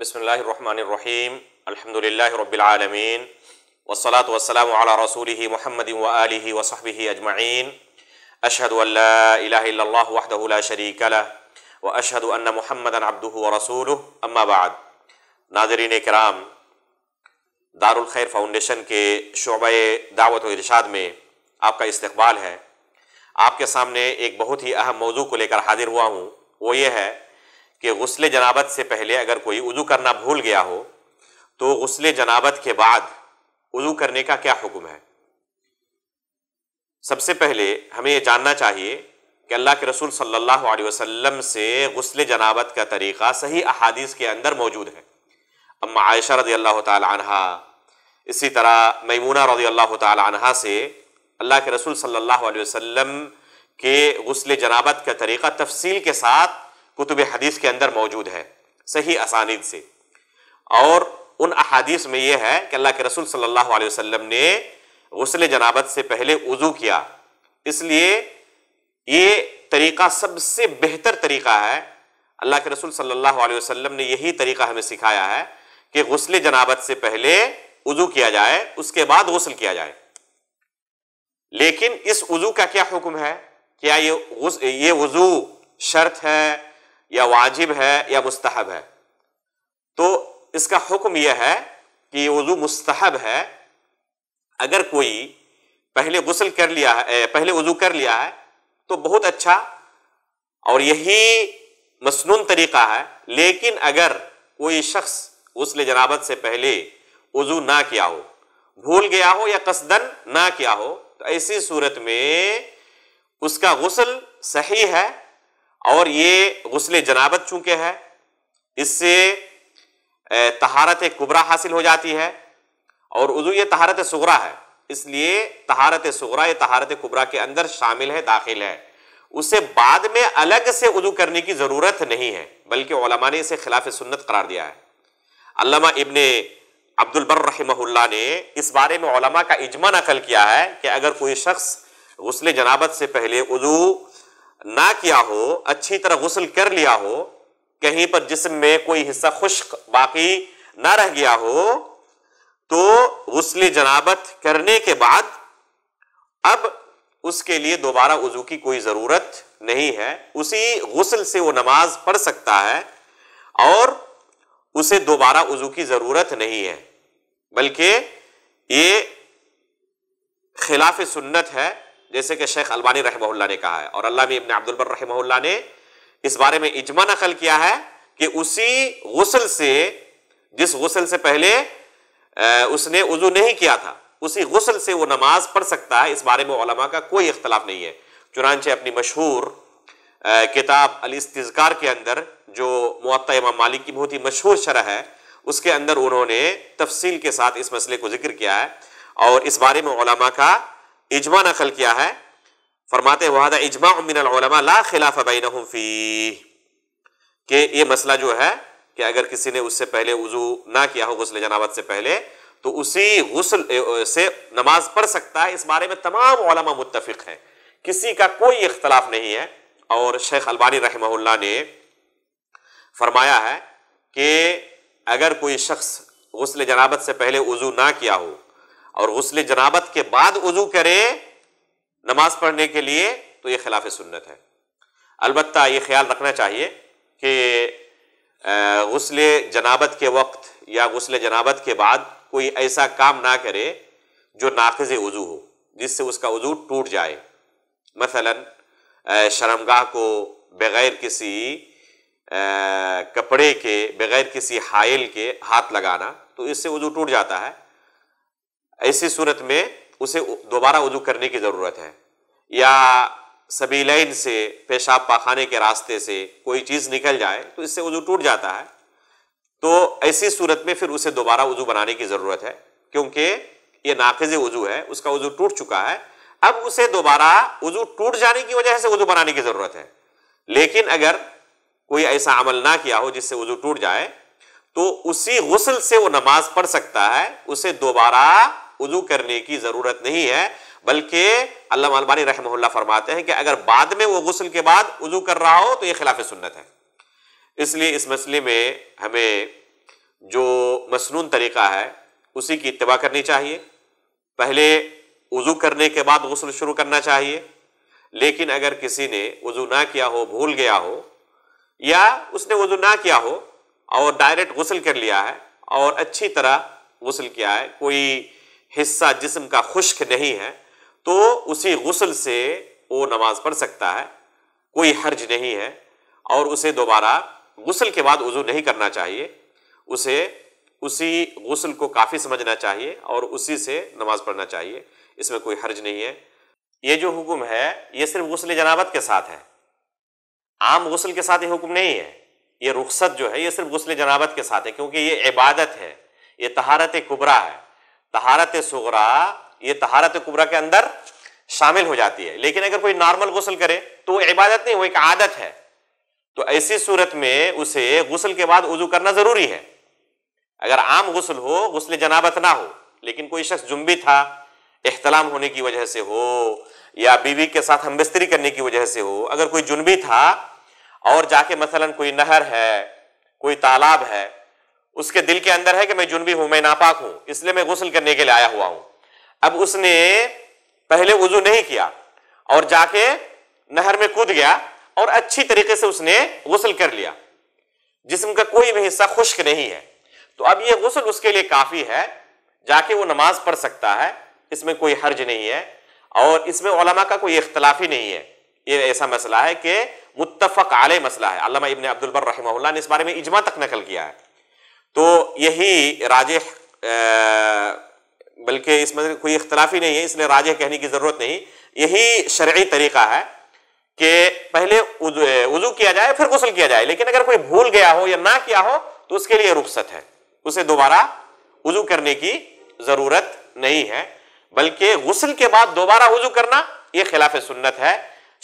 बसमीम अलहमदिल्ला वसलात वसलम रसूल महमद वली वसब अजमाइन अशहद वहदल शरीक व अशहद महमद अब्दू व रसूल अम्माबाद नाजरीन कराम दारुलखैर फाउंडेशन के शोबे दावत व इरशाद में आपका इस्तबाल है आपके सामने एक बहुत ही अहम मौजू को लेकर हाजिर हुआ हूँ वो ये है कि गसल जनाबत से पहले अगर कोई उजू करना भूल गया हो तो गसल जनाबत के बाद उजू करने का क्या हुक्म है सबसे पहले हमें ये जानना चाहिए कि अल्लाह के रसूल सल्लल्लाहु अलैहि वसल्लम से गसल जनाबत का तरीक़ा सही अहादीस के अंदर मौजूद है अम्मा आयशा रदी अल्लाह तहा इसी तरह मयमूना रदी अल्लाह तहा से अल्लाह के रसूल सल्लल्लाहु अलैहि वसल्लम के गसल जनाबत का तरीक़ा तफसील के साथ कुतुब हदीस के अंदर मौजूद है सही आसानी से और उन अहादीस में यह है कि अल्लाह के रसूल सल्लल्लाहु अलैहि वसल्लम ने गसल जनाबत से पहले वज़ू किया इसलिए ये तरीका सबसे बेहतर तरीका है अल्लाह के रसूल सल्लल्लाहु अलैहि वसल्लम ने यही तरीका हमें सिखाया है कि गसल जनाबत से पहले वज़ू किया जाए उसके बाद गसल किया जाए लेकिन इस वज़ू का क्या हुक्म है क्या ये ये वज़ू शर्त है या वाजिब है या मुस्तहब है तो इसका हुक्म यह है कि वज़ू मुस्तहब है अगर कोई पहले गसल कर लिया है पहले वज़ू कर लिया है तो बहुत अच्छा और यही मसनून तरीक़ा है लेकिन अगर कोई शख्स उसले जनाबत से पहले वज़ू ना किया हो भूल गया हो या कसदन ना किया हो तो ऐसी सूरत में उसका गसल सही है और ये गसल जनाबत चूंकि है इससे तहारत कुबरा हासिल हो जाती है और उजू ये तहारत सगरा है इसलिए तहारत सगरा या तहारत कुबरा के अंदर शामिल है दाखिल है उसे बाद में अलग से उजू करने की ज़रूरत नहीं है बल्कि ओलमा ने इसे खिलाफ सुन्नत करार दिया है अल्लामा इबन अब्दुलबर रहमहुल्ला ने इस बारे में ओलमा का इजमा नकल किया है कि अगर कोई शख्स गसल जनाबत से पहले उजू ना किया हो अच्छी तरह गसल कर लिया हो कहीं पर जिसम में कोई हिस्सा खुश्क बाकी ना रह गया हो तो गसल जनाबत करने के बाद अब उसके लिए दोबारा वजू की कोई ज़रूरत नहीं है उसी गसल से वो नमाज पढ़ सकता है और उसे दोबारा वजू की ज़रूरत नहीं है बल्कि ये खिलाफ सुन्नत है जैसे कि शेख अलबानी रहमल्ला ने कहा है और अल्लाह इबन अब्दुलबर रहमल्ला ने इस बारे में इजमा नकल किया है कि उसी गसल से जिस गसल से पहले उसने वजू नहीं किया था उसी गसल से वो नमाज पढ़ सकता है इस बारे में ओलमा का कोई इख्तलाफ नहीं है चुनानचे अपनी मशहूर किताब अलस्तकार के अंदर जो मत इमाम मालिक की बहुत ही मशहूर शरह है उसके अंदर उन्होंने तफसील के साथ इस मसले को जिक्र किया है और इस बारे में ओलमा का इजमा नकल किया है फरमाते वहादा इजमा मिनलमा ला खिलाफ बिन फ़ी कि ये मसला जो है कि अगर किसी ने उससे पहले वजू ना किया हो गसल जनावत से पहले तो उसी गसल से नमाज पढ़ सकता है इस बारे में तमाम मुतफ़ है किसी का कोई इख्तलाफ नहीं है और शेख अलबानी रहमहुल्ला ने फरमाया है कि अगर कोई शख्स गसल जनाबत से पहले वजू ना किया हो और गसल जनाबत के बाद वजू करे नमाज पढ़ने के लिए तो ये खिलाफ सुन्नत है अलबत् ये ख्याल रखना चाहिए कि गसल जनाबत के वक्त या गसल जनाबत के बाद कोई ऐसा काम ना करे जो नाकज वजू हो जिससे उसका वजू टूट जाए मसला शर्मगाह को बग़ैर किसी कपड़े के बग़ैर किसी हायल के हाथ लगाना तो इससे वजू टूट जाता है ऐसी सूरत में उसे दोबारा वजू करने की ज़रूरत है या सभी लाइन से पेशाब पाखाने के रास्ते से कोई चीज़ निकल जाए तो इससे वजू टूट जाता है तो ऐसी सूरत में फिर उसे दोबारा वजू बनाने की ज़रूरत है क्योंकि ये नाकज वजू है उसका वजू टूट चुका है अब उसे दोबारा वजू टूट जाने की वजह से वजू बनाने की ज़रूरत है लेकिन अगर कोई ऐसा अमल ना किया हो जिससे वजू टूट जाए तो उसी गसल से वो नमाज पढ़ सकता है उसे दोबारा वजू करने की ज़रूरत नहीं है बल्कि अल्लाह अलबानी फरमाते हैं कि अगर बाद में वो गसल के बाद वजू कर रहा हो तो ये खिलाफ सुन्नत है इसलिए इस मसले में हमें जो मसनून तरीका है उसी की इतवा करनी चाहिए पहले वज़ू करने के बाद गसल शुरू करना चाहिए लेकिन अगर किसी ने वज़ू ना किया हो भूल गया हो या उसने वज़ू ना किया हो और डायरेक्ट गसल कर लिया है और अच्छी तरह गसल किया है कोई हिस्सा जिस्म का खुश्क नहीं है तो उसी गसल से वो नमाज पढ़ सकता है कोई हर्ज नहीं है और उसे दोबारा गसल के बाद वज़ू नहीं करना चाहिए उसे उसी गसल को काफ़ी समझना चाहिए और उसी से नमाज पढ़ना चाहिए इसमें कोई हर्ज नहीं है ये जो हुक्म है ये सिर्फ गसल जनाबत के साथ है आम गसल के साथ ये हुक्म नहीं है ये रुखसत जो है ये सिर्फ गसल जनाबत के साथ है क्योंकि ये इबादत है ये तहारत कुबरा है तहारत सगरा ये तहारत कुबरा के अंदर शामिल हो जाती है लेकिन अगर कोई नॉर्मल गसल करे तो वो इबादत नहीं वो एक आदत है तो ऐसी सूरत में उसे गसल के बाद वजू करना ज़रूरी है अगर आम गसल हो गसल जनाबत ना हो लेकिन कोई शख्स जुम्बी था अहतलाम होने की वजह से हो या बीवी के साथ हम बिस्तरी करने की वजह से हो अगर कोई जुनबी था और जाके मसलन कोई नहर है कोई तालाब है उसके दिल के अंदर है कि मैं जुनबी हूं मैं नापाक हूं इसलिए मैं गुसल करने के लिए आया हुआ हूं अब उसने पहले वजू नहीं किया और जाके नहर में कूद गया और अच्छी तरीके से उसने गुसल कर लिया जिसम का कोई भी हिस्सा खुश्क नहीं है तो अब ये गुसल उसके लिए काफी है जाके वो नमाज पढ़ सकता है इसमें कोई हर्ज नहीं है और इसमें ओलमा का कोई इख्तलाफ ही नहीं है ये ऐसा मसला है कि मुत्तफ़ आल मसला है इबन अब्दुलबर रहमा ने इस बारे में इजमा तक नकल किया है तो यही राजे बल्कि इसमें कोई इख्तलाफी नहीं है इसलिए राजे कहने की ज़रूरत नहीं यही शर्य तरीका है कि पहले वजू किया जाए फिर गसल किया जाए लेकिन अगर कोई भूल गया हो या ना किया हो तो उसके लिए रुख्सत है उसे दोबारा वजू करने की ज़रूरत नहीं है बल्कि गसल के बाद दोबारा वजू करना ये खिलाफ सुन्नत है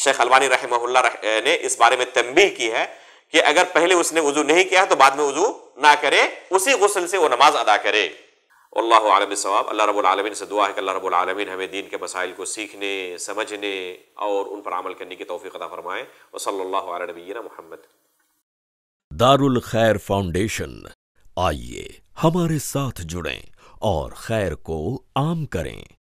शेख अलवानी रहमहुल्ला ने इस बारे में तंबी की है कि अगर पहले उसने वजू नहीं किया तो बाद में वजू ना करे उसी गसल से वो नमाज अदा करे अल्लाह आलम सवाब अल्लाह रब्बुल आलमीन से दुआ है कि अल्लाह रब्बुल आलमीन हमें दीन के मसाइल को सीखने समझने और उन पर अमल करने की तोफ़ी अदा फरमाएँ और सल्ला नबीना दारुल खैर फाउंडेशन आइए हमारे साथ जुड़ें और खैर को आम करें